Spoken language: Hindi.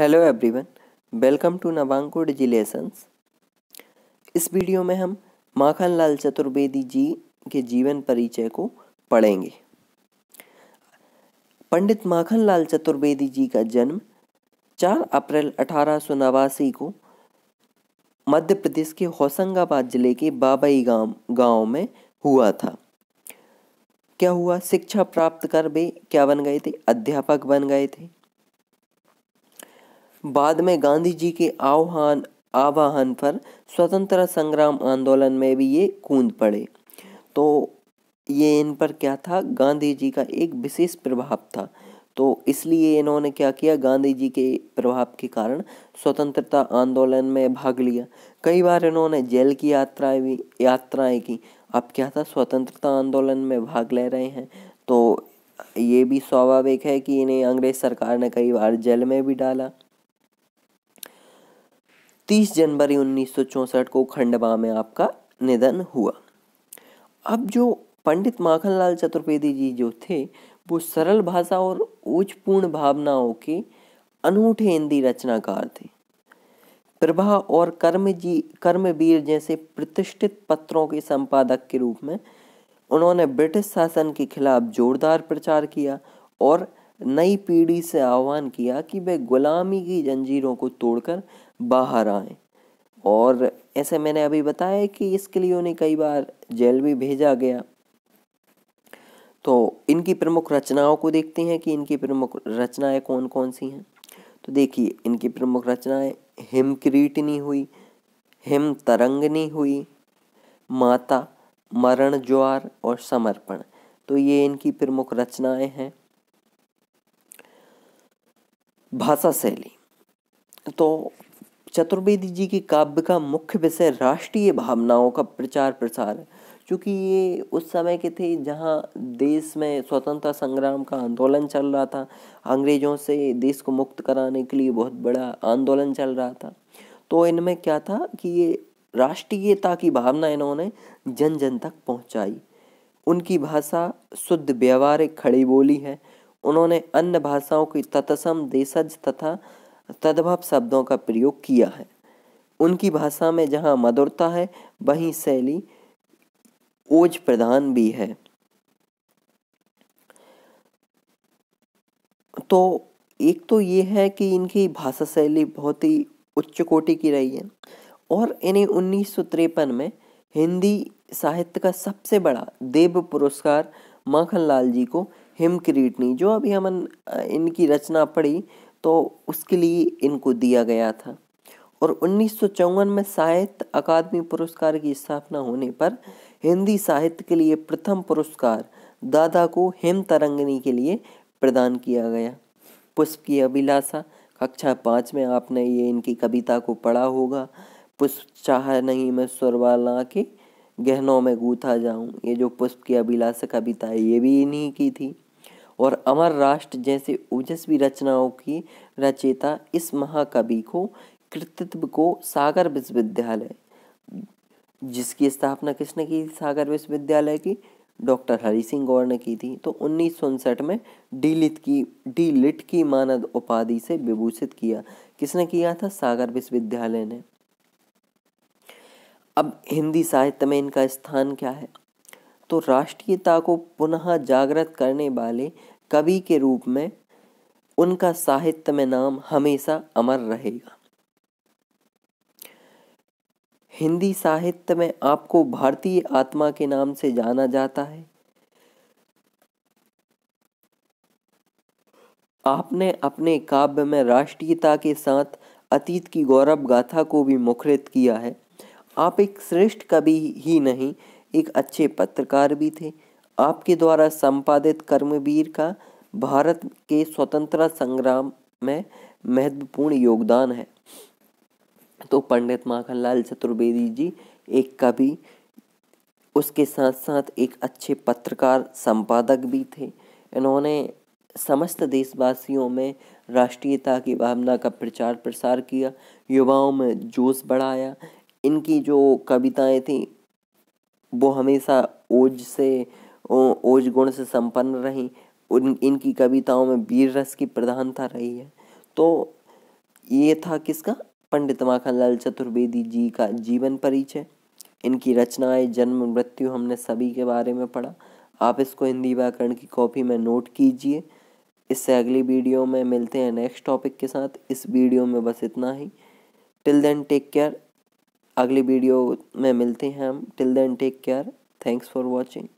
हेलो एवरीवन वेलकम टू नवांकुड जिलेसन्स इस वीडियो में हम माखन लाल चतुर्वेदी जी के जीवन परिचय को पढ़ेंगे पंडित माखन लाल चतुर्वेदी जी का जन्म 4 अप्रैल अठारह को मध्य प्रदेश के होशंगाबाद जिले के बाबई गांव गांव में हुआ था क्या हुआ शिक्षा प्राप्त कर वे क्या बन गए थे अध्यापक बन गए थे बाद में गांधी जी के आह्वान आवाहन पर स्वतंत्रता संग्राम आंदोलन में भी ये कूद पड़े तो ये इन पर क्या था गांधी जी का एक विशेष प्रभाव था तो इसलिए इन्होंने क्या किया गांधी जी के प्रभाव के कारण स्वतंत्रता आंदोलन में भाग लिया कई बार इन्होंने जेल की यात्राएं भी यात्राएं की अब क्या था स्वतंत्रता आंदोलन में भाग ले रहे हैं तो ये भी स्वाभाविक है कि इन्हें अंग्रेज सरकार ने कई बार जेल में भी डाला तीस जनवरी 1964 को खंडवा में आपका निधन हुआ अब जो पंडित माखनलाल चतुर्वेदी जी जो थे वो सरल भाषा और ऊंचपूर्ण भावनाओं के अनूठे हिंदी रचनाकार थे प्रभा और कर्म जी कर्मवीर जैसे प्रतिष्ठित पत्रों के संपादक के रूप में उन्होंने ब्रिटिश शासन के खिलाफ जोरदार प्रचार किया और नई पीढ़ी से आह्वान किया कि वे गुलामी की जंजीरों को तोड़कर बाहर आए और ऐसे मैंने अभी बताया कि इसके लिए उन्हें कई बार जेल भी भेजा गया तो इनकी प्रमुख रचनाओं को देखते हैं कि इनकी प्रमुख रचनाएं कौन कौन सी हैं तो देखिए इनकी प्रमुख रचनाएं हिमक्रीटनी हुई हिम तरंगनी हुई माता मरण ज्वार और समर्पण तो ये इनकी प्रमुख रचनाएं हैं भाषा शैली तो चतुर्वेदी जी के काव्य का मुख्य विषय राष्ट्रीय भावनाओं का प्रचार प्रसार है क्योंकि ये उस समय के थे जहाँ देश में स्वतंत्रता संग्राम का आंदोलन चल रहा था अंग्रेज़ों से देश को मुक्त कराने के लिए बहुत बड़ा आंदोलन चल रहा था तो इनमें क्या था कि ये राष्ट्रीयता की भावना इन्होंने जन जन तक पहुँचाई उनकी भाषा शुद्ध व्यवहारिक खड़ी बोली है उन्होंने अन्य भाषाओं की तत्सम देशज तथा तद्भव शब्दों का प्रयोग किया है उनकी भाषा में जहाँ मधुरता है वहीं शैली ओज प्रधान भी है तो एक तो ये है कि इनकी भाषा शैली बहुत ही उच्च कोटि की रही है और इन्हें उन्नीस में हिंदी साहित्य का सबसे बड़ा देव पुरस्कार माखनलाल जी को हिमकिरीटनी जो अभी हम इनकी रचना पढ़ी तो उसके लिए इनको दिया गया था और उन्नीस में साहित्य अकादमी पुरस्कार की स्थापना होने पर हिंदी साहित्य के लिए प्रथम पुरस्कार दादा को हेम तरंगनी के लिए प्रदान किया गया पुष्प की अभिलाषा कक्षा पाँच में आपने ये इनकी कविता को पढ़ा होगा पुष्प चाह नहीं मैं स्वरवाला के गहनों में गूथा जाऊं ये जो पुष्प की अभिलाषा कविता है ये भी इन्हीं की थी और अमर राष्ट्र जैसे ओजस्वी रचनाओं की रचयिता इस महाकवि को कृतित्व को सागर विश्वविद्यालय जिसकी स्थापना किसने की सागर विश्वविद्यालय की डॉक्टर हरी सिंह गौर ने की थी तो उन्नीस में डीलिट की डी लिट की मानद उपाधि से विभूषित किया किसने किया था सागर विश्वविद्यालय ने अब हिंदी साहित्य में इनका स्थान क्या है तो राष्ट्रीयता को पुनः जागृत करने वाले कवि के रूप में उनका साहित्य में नाम हमेशा अमर रहेगा हिंदी साहित्य में आपको भारतीय आत्मा के नाम से जाना जाता है आपने अपने काव्य में राष्ट्रीयता के साथ अतीत की गौरव गाथा को भी मुखरित किया है आप एक श्रेष्ठ कवि ही नहीं एक अच्छे पत्रकार भी थे आपके द्वारा संपादित कर्मवीर का भारत के स्वतंत्रता संग्राम में महत्वपूर्ण योगदान है तो पंडित माखनलाल चतुर्वेदी जी एक कवि उसके साथ साथ एक अच्छे पत्रकार संपादक भी थे इन्होंने समस्त देशवासियों में राष्ट्रीयता की भावना का प्रचार प्रसार किया युवाओं में जोश बढ़ाया इनकी जो कविताएं थीं वो हमेशा ओज से ओज गुण से संपन्न रही उन इनकी कविताओं में वीर रस की प्रधानता रही है तो ये था किसका पंडित माखनलाल चतुर्वेदी जी का जीवन परिचय इनकी रचनाएं जन्म मृत्यु हमने सभी के बारे में पढ़ा आप इसको हिंदी व्याकरण की कॉपी में नोट कीजिए इससे अगली वीडियो में मिलते हैं नेक्स्ट टॉपिक के साथ इस वीडियो में बस इतना ही टिल देन टेक केयर अगली वीडियो में मिलते हैं हम till then take care thanks for watching